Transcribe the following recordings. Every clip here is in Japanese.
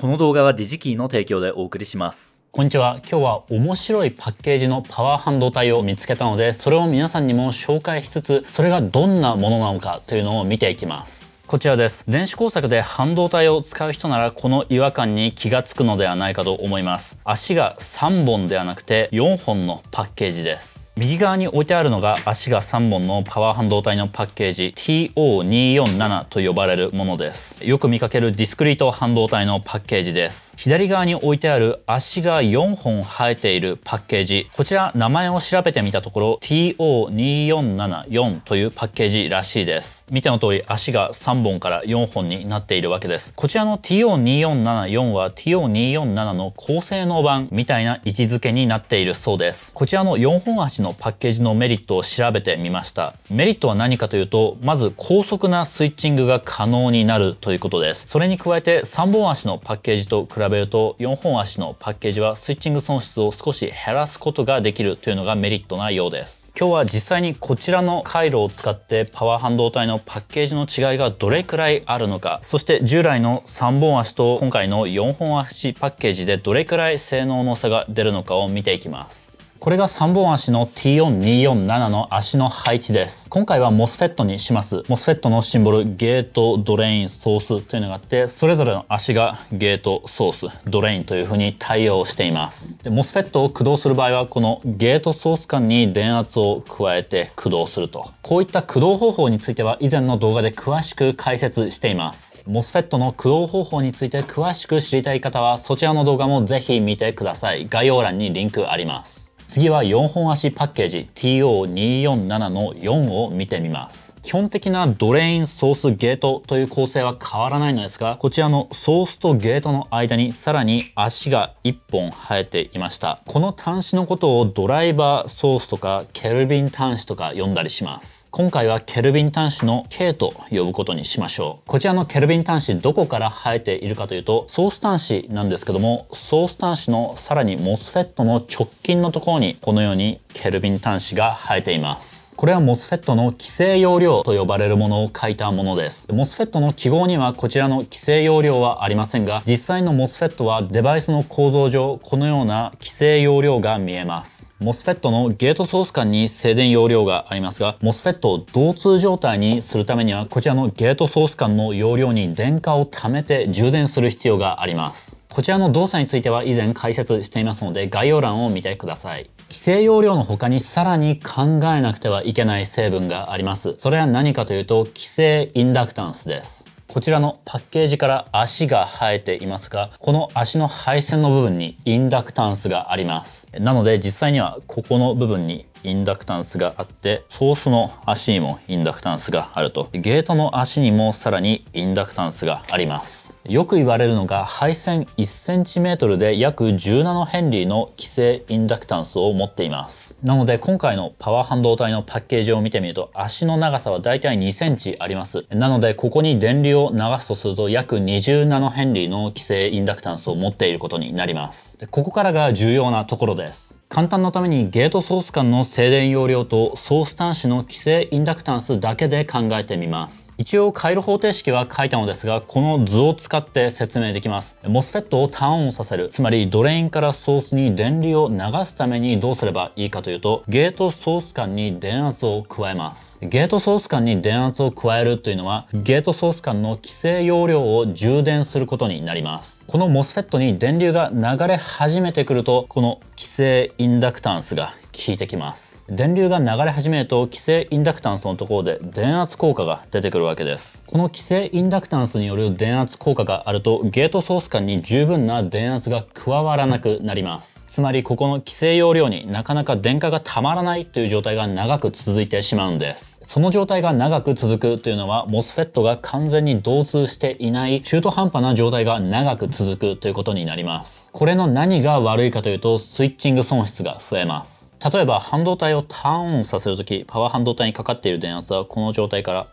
この動画はディジキーの提供でお送りします。こんにちは。今日は面白いパッケージのパワー半導体を見つけたので、それを皆さんにも紹介しつつ、それがどんなものなのかというのを見ていきます。こちらです。電子工作で半導体を使う人ならこの違和感に気がつくのではないかと思います。足が3本ではなくて4本のパッケージです。右側に置いてあるのが足が3本のパワー半導体のパッケージ TO247 と呼ばれるものですよく見かけるディスクリート半導体のパッケージです左側に置いてある足が4本生えているパッケージこちら名前を調べてみたところ TO2474 というパッケージらしいです見ての通り足が3本から4本になっているわけですこちらの TO2474 は TO247 の高性能版みたいな位置づけになっているそうですこちらの4本足ののパッケージのメリットを調べてみましたメリットは何かというとまず高速なスイッチングが可能になるということですそれに加えて3本足のパッケージと比べると4本足のパッケージはスイッチング損失を少し減らすことができるというのがメリットなようです今日は実際にこちらの回路を使ってパワー半導体のパッケージの違いがどれくらいあるのかそして従来の3本足と今回の4本足パッケージでどれくらい性能の差が出るのかを見ていきますこれが3本足の T4247 の足の配置です。今回は MOSFET にします。MOSFET のシンボル、ゲート、ドレイン、ソースというのがあって、それぞれの足がゲート、ソース、ドレインというふうに対応しています。で、MOSFET を駆動する場合は、このゲートソース間に電圧を加えて駆動すると。こういった駆動方法については、以前の動画で詳しく解説しています。MOSFET の駆動方法について詳しく知りたい方は、そちらの動画もぜひ見てください。概要欄にリンクあります。次は4本足パッケージ TO247 の4を見てみます基本的なドレインソースゲートという構成は変わらないのですがこちらのソースとゲートの間にさらに足が1本生えていましたこの端子のことをドライバーソースとかケルビン端子とか呼んだりします今回はケルビン端子の K と呼ぶことにしましょう。こちらのケルビン端子どこから生えているかというと、ソース端子なんですけども、ソース端子のさらに MOSFET の直近のところにこのようにケルビン端子が生えています。これは MOSFET の規制容量と呼ばれるものを書いたものです。MOSFET の記号にはこちらの規制容量はありませんが、実際の MOSFET はデバイスの構造上、このような規制容量が見えます。MOSFET のゲートソース間に静電容量がありますが、MOSFET を同通状態にするためには、こちらのゲートソース間の容量に電荷を貯めて充電する必要があります。こちらの動作については以前解説していますので、概要欄を見てください。規制容量の他にさらに考えなくてはいけない成分がありますそれは何かというと規制インダクタンスですこちらのパッケージから足が生えていますが、この足の配線の部分にインダクタンスがあります。なので実際にはここの部分にインダクタンスがあって、ソースの足にもインダクタンスがあると。ゲートの足にもさらにインダクタンスがあります。よく言われるのが配線 1cm で約17ヘンリーの規制インダクタンスを持っていますなので今回のパワー半導体のパッケージを見てみると足の長さはだいたい 2cm ありますなのでここに電流を流すとすると約20ナノヘンリーの規制インダクタンスを持っていることになりますここからが重要なところです簡単のためにゲートソース間の静電容量とソース端子の規制インダクタンスだけで考えてみます一応回路方程式は書いたのですがこの図を使って説明できます MOSFET をターンオンさせるつまりドレインからソースに電流を流すためにどうすればいいかというとゲートソース間に電圧を加えますゲートソース間に電圧を加えるというのはゲートソース間の規制容量を充電することになりますこの MOSFET に電流が流れ始めてくるとこの規制インダクタンスが効いてきます電流が流れ始めると規制インダクタンスのところで電圧効果が出てくるわけですこの規制インダクタンスによる電圧効果があるとゲートソース間に十分な電圧が加わらなくなりますつまりここの規制容量になかなか電荷がたまらないという状態が長く続いてしまうんですその状態が長く続くというのは MOSFET が完全に導通していない中途半端な状態が長く続くということになりますこれの何が悪いかというとスイッチング損失が増えます例えば半導体をターンさせる時パワー半導体にかかっている電圧はこの状態から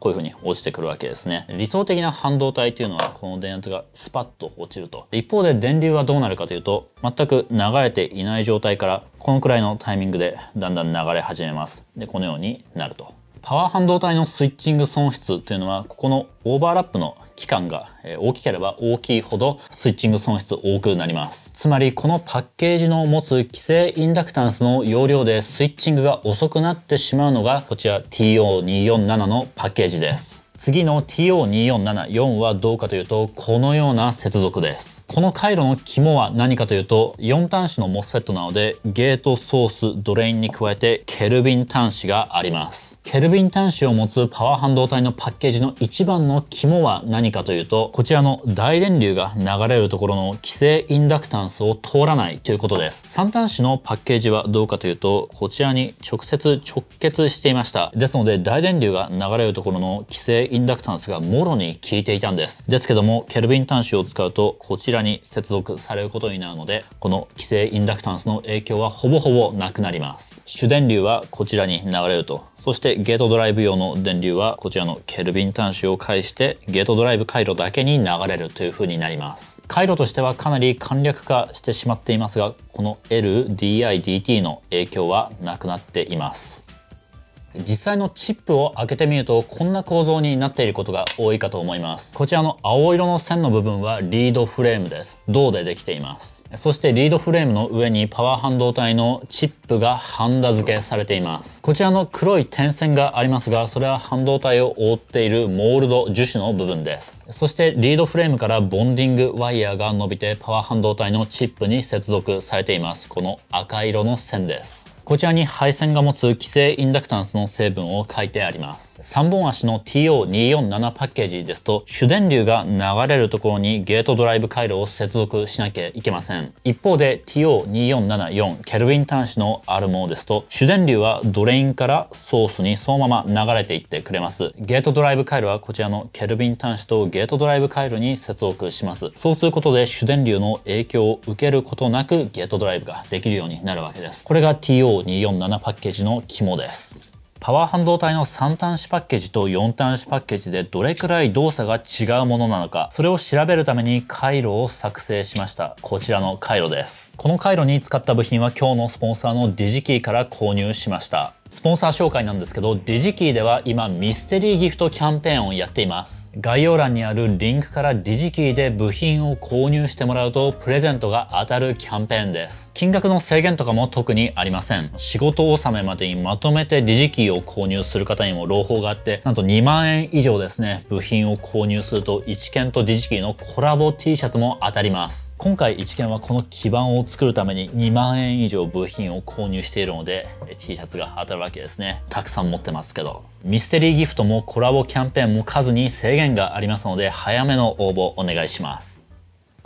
こういう風に落ちてくるわけですね理想的な半導体というのはこの電圧がスパッと落ちると一方で電流はどうなるかというと全く流れていない状態からこのくらいのタイミングでだんだん流れ始めますでこのようになるとパワー半導体のスイッチング損失というのは、ここのオーバーラップの期間が大きければ大きいほどスイッチング損失多くなります。つまりこのパッケージの持つ規制インダクタンスの容量でスイッチングが遅くなってしまうのがこちら TO247 のパッケージです。次の TO2474 はどうかというとこのような接続です。この回路の肝は何かというと4端子のモスセットなのでゲートソースドレインに加えてケルビン端子がありますケルビン端子を持つパワー半導体のパッケージの一番の肝は何かというとこちらの大電流が流れるところの規制インダクタンスを通らないということです3端子のパッケージはどうかというとこちらに直接直結していましたですので大電流が流れるところの規制インダクタンスがもろに効いていたんですですけどもケルビン端子を使うとこちららに接続されることになるので、この規制インダクタンスの影響はほぼほぼなくなります。主電流はこちらに流れると。そしてゲートドライブ用の電流はこちらのケルビン端子を介してゲートドライブ回路だけに流れるという風になります。回路としてはかなり簡略化してしまっていますが、この LDIDT の影響はなくなっています。実際のチップを開けてみるとこんな構造になっていることが多いかと思いますこちらの青色の線の部分はリードフレームです銅でできていますそしてリードフレームの上にパワー半導体のチップがハンダ付けされていますこちらの黒い点線がありますがそれは半導体を覆っているモールド樹脂の部分ですそしてリードフレームからボンディングワイヤーが伸びてパワー半導体のチップに接続されていますこの赤色の線ですこちらに配線が持つ規制インダクタンスの成分を書いてあります。3本足の TO247 パッケージですと、主電流が流れるところにゲートドライブ回路を接続しなきゃいけません。一方で TO2474 ケルビン端子のあるものですと、主電流はドレインからソースにそのまま流れていってくれます。ゲートドライブ回路はこちらのケルビン端子とゲートドライブ回路に接続します。そうすることで主電流の影響を受けることなくゲートドライブができるようになるわけです。これが TO 5247パッケージの肝です。パワー半導体の3端子パッケージと4端子パッケージでどれくらい動作が違うものなのかそれを調べるために回路を作成しましたこちらの回路ですこの回路に使った部品は今日のスポンサーのディジキーから購入しましたスポンサー紹介なんですけど、デジキーでは今ミステリーギフトキャンペーンをやっています。概要欄にあるリンクからデジキーで部品を購入してもらうとプレゼントが当たるキャンペーンです。金額の制限とかも特にありません。仕事納めまでにまとめてデジキーを購入する方にも朗報があって、なんと2万円以上ですね、部品を購入すると1件とデジキーのコラボ T シャツも当たります。今回一見はこの基板を作るために2万円以上部品を購入しているので T シャツが当たるわけですねたくさん持ってますけどミステリーギフトもコラボキャンペーンも数に制限がありますので早めの応募お願いします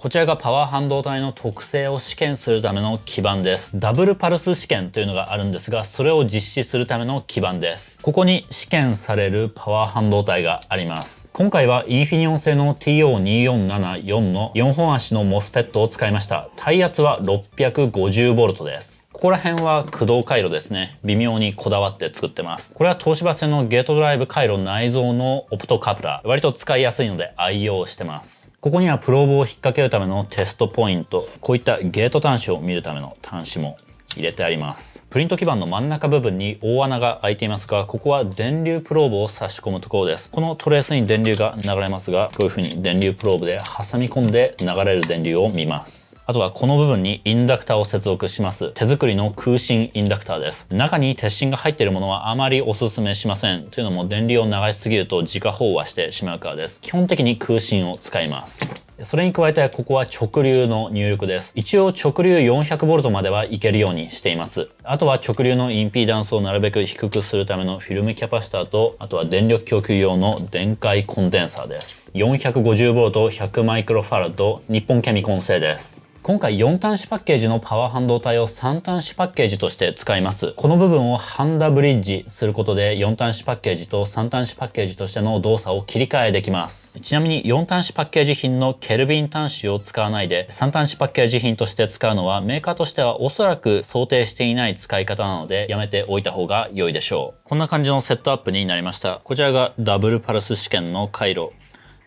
こちらがパワー半導体の特性を試験するための基盤です。ダブルパルス試験というのがあるんですが、それを実施するための基盤です。ここに試験されるパワー半導体があります。今回はインフィニオン製の TO2474 の4本足の MOSFET を使いました。耐圧は 650V です。ここら辺は駆動回路ですね。微妙にこだわって作ってます。これは東芝製のゲートドライブ回路内蔵のオプトカプラー。割と使いやすいので愛用してます。ここにはプローブを引っ掛けるためのテストポイント、こういったゲート端子を見るための端子も入れてあります。プリント基板の真ん中部分に大穴が開いていますが、ここは電流プローブを差し込むところです。このトレースに電流が流れますが、こういう風に電流プローブで挟み込んで流れる電流を見ます。あとはこの部分にインダクターを接続します。手作りの空心インダクターです。中に鉄芯が入っているものはあまりおすすめしません。というのも電流を流しすぎると自家飽和してしまうからです。基本的に空心を使います。それに加えてここは直流の入力です。一応直流 400V まではいけるようにしています。あとは直流のインピーダンスをなるべく低くするためのフィルムキャパシタと、あとは電力供給用の電解コンデンサーです。450V100 マイクロファ日本ケミコン製です。今回4端子パッケージのパワー半導体を3端子パッケージとして使います。この部分をハンダブリッジすることで4端子パッケージと3端子パッケージとしての動作を切り替えできます。ちなみに4端子パッケージ品のケルビン端子を使わないで3端子パッケージ品として使うのはメーカーとしてはおそらく想定していない使い方なのでやめておいた方が良いでしょう。こんな感じのセットアップになりました。こちらがダブルパルス試験の回路。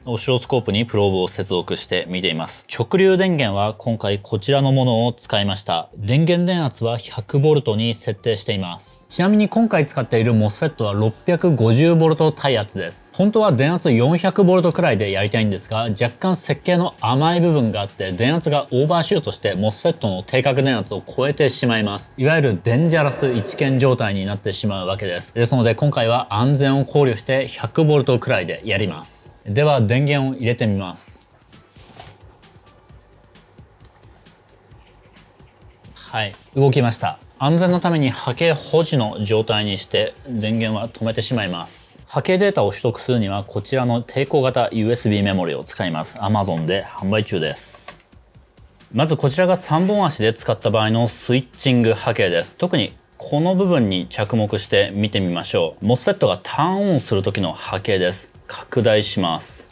オシロスコープにプローブを接続して見ています。直流電源は今回こちらのものを使いました。電源電圧は 100V に設定しています。ちなみに今回使っている MOSFET は 650V 耐圧です。本当は電圧 400V くらいでやりたいんですが、若干設計の甘い部分があって、電圧がオーバーシュートして MOSFET の定格電圧を超えてしまいます。いわゆるデンジャラス一見状態になってしまうわけです。ですので今回は安全を考慮して 100V くらいでやります。では電源を入れてみますはい動きました安全のために波形保持の状態にして電源は止めてしまいます波形データを取得するにはこちらの抵抗型 USB メモリを使います Amazon で販売中ですまずこちらが3本足で使った場合のスイッチング波形です特にこの部分に着目して見てみましょう MOSFET がターンオンする時の波形です拡大します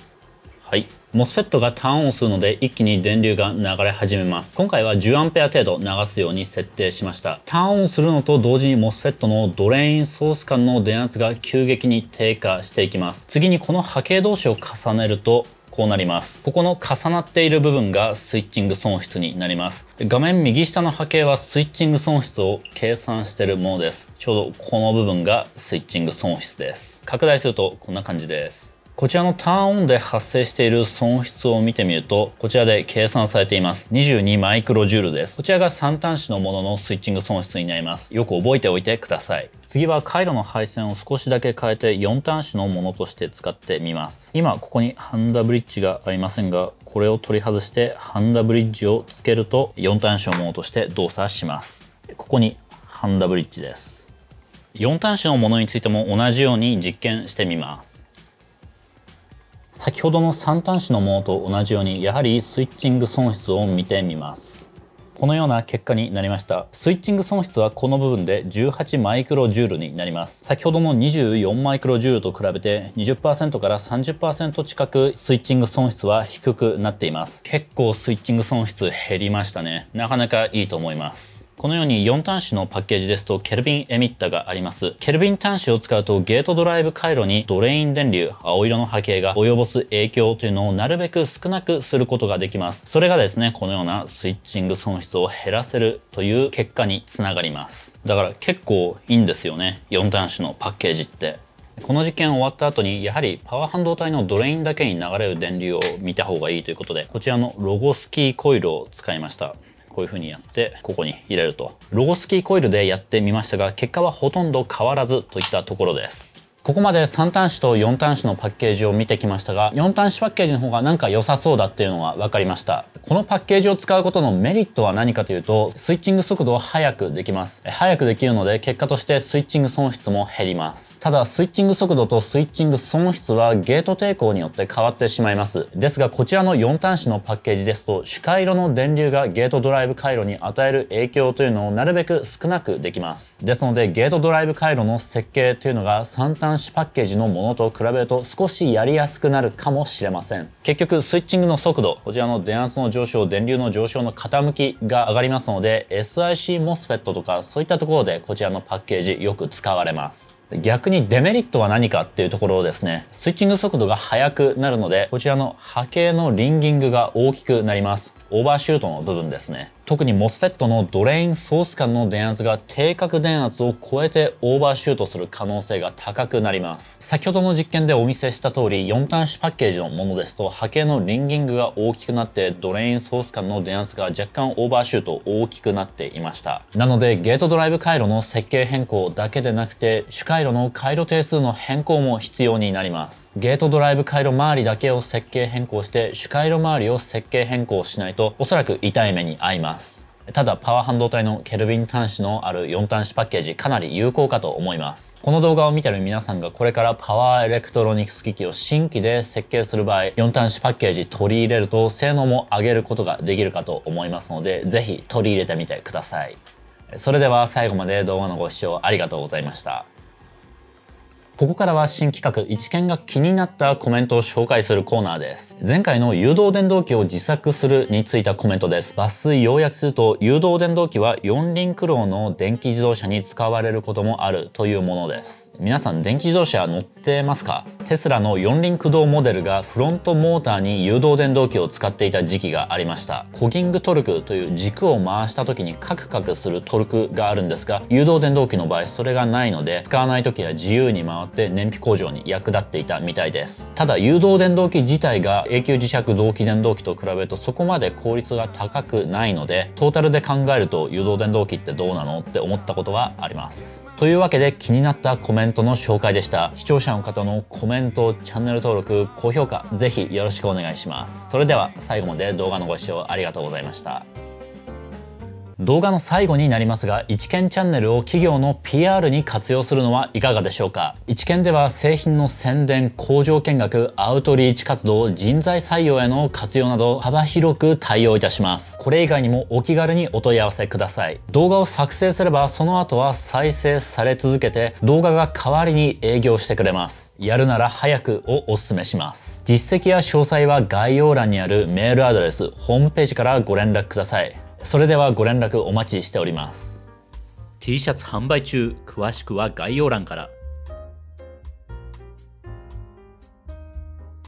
はい MOSFET がターンをするので一気に電流が流れ始めます。今回は 10A 程度流すように設定しました。ターンをするのと同時に MOSFET のドレインソース間の電圧が急激に低下していきます。次にこの波形同士を重ねるとこうなりますここの重なっている部分がスイッチング損失になります画面右下の波形はスイッチング損失を計算しているものですちょうどこの部分がスイッチング損失です拡大するとこんな感じですこちらのターンオンで発生している損失を見てみると、こちらで計算されています。22マイクロジュールです。こちらが3端子のもののスイッチング損失になります。よく覚えておいてください。次は回路の配線を少しだけ変えて4端子のものとして使ってみます。今ここにハンダブリッジがありませんが、これを取り外してハンダブリッジをつけると4端子のものとして動作します。ここにハンダブリッジです。4端子のものについても同じように実験してみます。先ほどの3端子のものと同じようにやはりスイッチング損失を見てみますこのような結果になりましたスイッチング損失はこの部分で18マイクロジュールになります先ほどの24マイクロジュールと比べて20%から30%近くスイッチング損失は低くなっています結構スイッチング損失減りましたねなかなかいいと思いますこのように4端子のパッケージですとケルビンエミッタがあります。ケルビン端子を使うとゲートドライブ回路にドレイン電流、青色の波形が及ぼす影響というのをなるべく少なくすることができます。それがですね、このようなスイッチング損失を減らせるという結果につながります。だから結構いいんですよね。4端子のパッケージって。この実験終わった後にやはりパワー半導体のドレインだけに流れる電流を見た方がいいということでこちらのロゴスキーコイルを使いました。こういう風にやってここに入れるとロゴスキーコイルでやってみましたが結果はほとんど変わらずといったところですここまで3端子と4端子のパッケージを見てきましたが4端子パッケージの方がなんか良さそうだっていうのは分かりましたこのパッケージを使うことのメリットは何かというとスイッチング速度を速くできます早くできるので結果としてスイッチング損失も減りますただスイッチング速度とスイッチング損失はゲート抵抗によって変わってしまいますですがこちらの4端子のパッケージですと主回路の電流がゲートドライブ回路に与える影響というのをなるべく少なくできますですのでゲートドライブ回路の設計というのが3端端子パッケージのものと比べると少しやりやすくなるかもしれません結局スイッチングの速度こちらの電圧の上昇電流の上昇の傾きが上がりますので SIC MOSFET とかそういったところでこちらのパッケージよく使われます逆にデメリットは何かっていうところをですね、スイッチング速度が速くなるので、こちらの波形のリンギングが大きくなります。オーバーシュートの部分ですね。特にモスフェットのドレインソース間の電圧が定格電圧を超えてオーバーシュートする可能性が高くなります。先ほどの実験でお見せした通り4端子パッケージのものですと波形のリンギングが大きくなってドレインソース間の電圧が若干オーバーシュート大きくなっていました。なのでゲートドライブ回路の設計変更だけでなくて主回路の回路定数の変更も必要になります。ゲートドライブ回路周りだけを設計変更して主回路周りを設計変更しないととおそらく痛い目に遭いますただパワー半導体のケルビン端子のある4端子パッケージかなり有効かと思いますこの動画を見てる皆さんがこれからパワーエレクトロニクス機器を新規で設計する場合4端子パッケージ取り入れると性能も上げることができるかと思いますので是非取り入れてみてくださいそれでは最後まで動画のご視聴ありがとうございましたここからは新企画、一見が気になったコメントを紹介するコーナーです。前回の誘導電動機を自作するについたコメントです。抜粋要約すると、誘導電動機は四輪駆動の電気自動車に使われることもあるというものです。皆さん電気自動車乗ってますかテスラの四輪駆動モデルがフロントモーターに誘導電動機を使っていた時期がありましたコギングトルクという軸を回した時にカクカクするトルクがあるんですが誘導電動機の場合それがないので使わない時は自由に回って燃費向上に役立っていたみたいですただ誘導電動機自体が永久磁石同期電動機と比べるとそこまで効率が高くないのでトータルで考えると誘導電動機ってどうなのって思ったことがありますというわけで気になったコメントの紹介でした。視聴者の方のコメント、チャンネル登録、高評価、ぜひよろしくお願いします。それでは最後まで動画のご視聴ありがとうございました。動画の最後になりますが一見チャンネルを企業の PR に活用するのはいかがでしょうか一見では製品の宣伝工場見学アウトリーチ活動人材採用への活用など幅広く対応いたしますこれ以外にもお気軽にお問い合わせください動画を作成すればその後は再生され続けて動画が代わりに営業してくれますやるなら早くをお勧めします実績や詳細は概要欄にあるメールアドレスホームページからご連絡くださいそれではご連絡お待ちしております T シャツ販売中詳しくは概要欄から